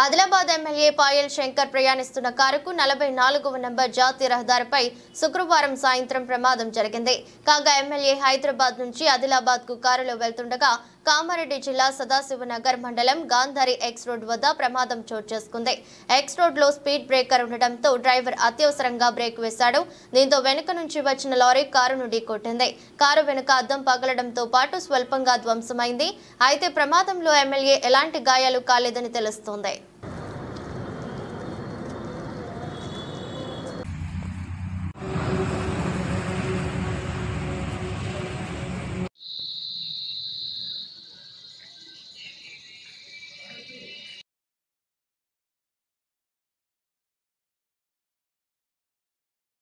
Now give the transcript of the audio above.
Adilabad MLA Payal Shankar ప్రయాణిస్తున్న కారుకు నలభై నాలుగవ నంబర్ జాతీయ రహదారిపై శుక్రవారం సాయంత్రం ప్రమాదం జరిగింది కాగా ఎమ్మెల్యే హైదరాబాద్ నుంచి ఆదిలాబాద్ కు కారులో వెళ్తుండగా కామారెడ్డి జిల్లా సదాశివనగర్ మండలం గాంధారి ఎక్స్ రోడ్ వద్ద ప్రమాదం చోటు చేసుకుంది ఎక్స్ రోడ్ లో స్పీడ్ బ్రేకర్ ఉండటంతో డ్రైవర్ అత్యవసరంగా బ్రేక్ వేశాడు దీంతో వెనుక నుంచి వచ్చిన లారీ కారును ఢీకొట్టింది కారు వెనుక అద్దం పగలడంతో పాటు స్వల్పంగా ధ్వంసమైంది అయితే ప్రమాదంలో ఎమ్మెల్యే ఎలాంటి గాయాలు కాలేదని తెలుస్తోంది